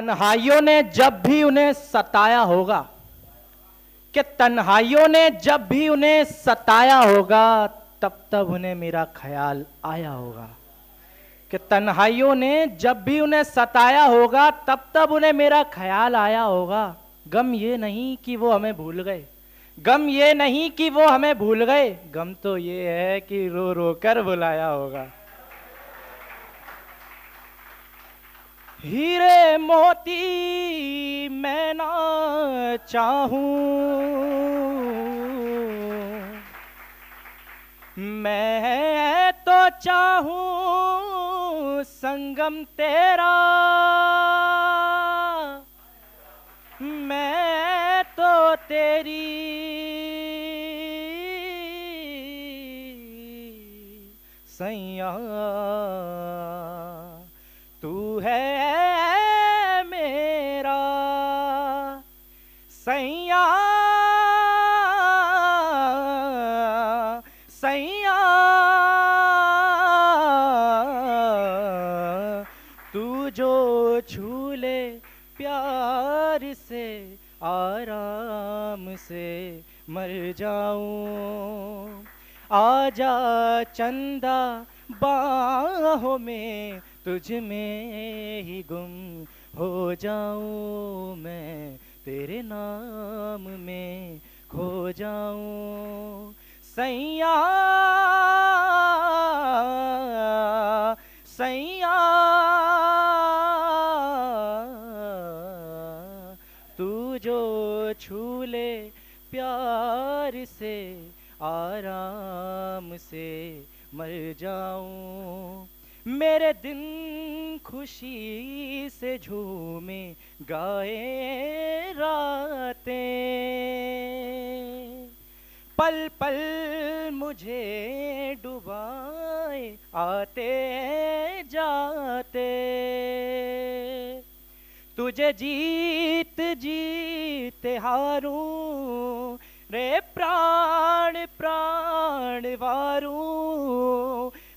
तन्हाइयों ने जब भी उन्हें सताया होगा कि तन्हाइयों ने जब भी उन्हें सताया होगा तब तब उन्हें मेरा ख्याल आया होगा कि तन्हाइयों ने जब भी उन्हें सताया होगा तब तब उन्हें मेरा ख्याल आया होगा गम ये नहीं कि वो हमें भूल गए गम ये नहीं कि वो हमें भूल गए गम तो ये है कि रो रो कर बुलाया होगा हीरे मोती मैं ना चाहूं मैं तो चाहूं संगम तेरा मैं तो तेरी सैया सैया तू जो छूले प्यार से आराम से मर जाऊं आजा चंदा बाहों में तुझ में ही गुम हो जाऊं मैं तेरे नाम में खो जाऊं सैया सैया तू जो छूले प्यार से आराम से मर जाऊं मेरे दिन खुशी से झूमे गाए रातें पल पल मुझे डुबाए आते जाते तुझे जीत जीत हारू रे प्राण प्राण वारू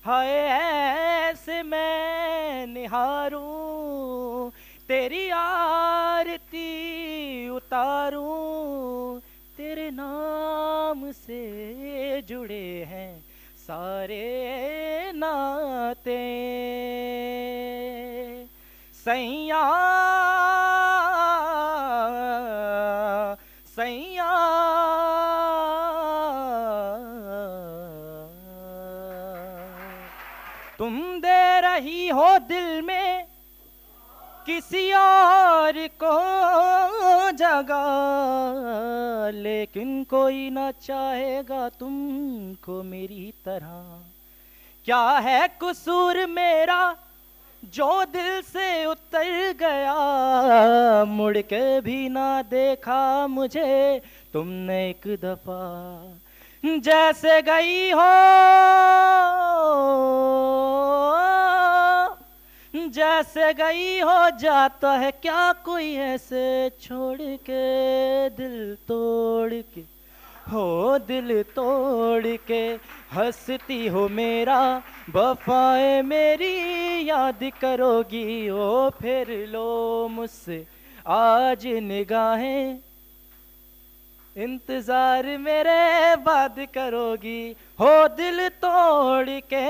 हाय ऐसे मैं निहारू जुड़े हैं सारे नाते सैया सैया तुम दे रही हो दिल में किसी और को जगा लेकिन कोई ना चाहेगा तुमको मेरी तरह क्या है कसूर मेरा जो दिल से उतर गया मुड़ के भी ना देखा मुझे तुमने एक दफा जैसे गई हो जैसे गई हो जाता है क्या कोई ऐसे छोड़ के दिल तोड़ के हो दिल तोड़ के हंसती हो मेरा बफाए मेरी याद करोगी ओ फिर लो मुझसे आज निगाहें इंतजार मेरे बाद करोगी हो दिल तोड़ के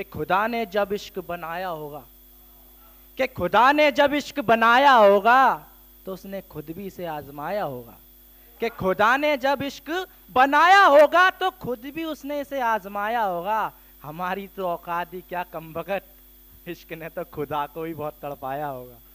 कि खुदा ने जब इश्क बनाया होगा कि खुदा ने जब इश्क बनाया होगा तो उसने खुद भी इसे आजमाया होगा कि खुदा ने जब इश्क बनाया होगा तो खुद भी उसने इसे आजमाया होगा हमारी तो औकात ही क्या कम इश्क ने तो खुदा को ही बहुत तड़पाया होगा